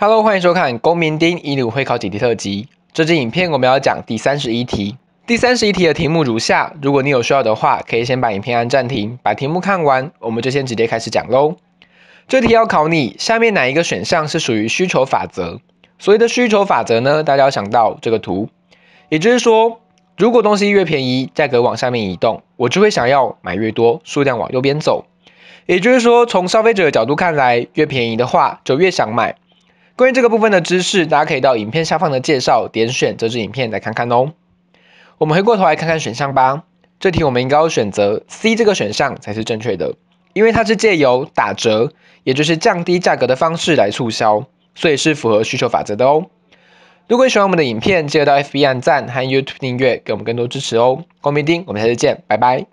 Hello，欢迎收看《公民丁一路会考解题特辑》。这支影片我们要讲第三十一题。第三十一题的题目如下：如果你有需要的话，可以先把影片按暂停，把题目看完，我们就先直接开始讲喽。这题要考你，下面哪一个选项是属于需求法则？所谓的需求法则呢，大家要想到这个图，也就是说，如果东西越便宜，价格往下面移动，我就会想要买越多，数量往右边走。也就是说，从消费者的角度看来，越便宜的话就越想买。关于这个部分的知识，大家可以到影片下方的介绍点选这支影片来看看哦。我们回过头来看看选项吧。这题我们应该要选择 C 这个选项才是正确的，因为它是借由打折，也就是降低价格的方式来促销，所以是符合需求法则的哦。如果喜欢我们的影片，记得到 F B 按赞和 YouTube 订阅，给我们更多支持哦。关明丁，我们下次见，拜拜。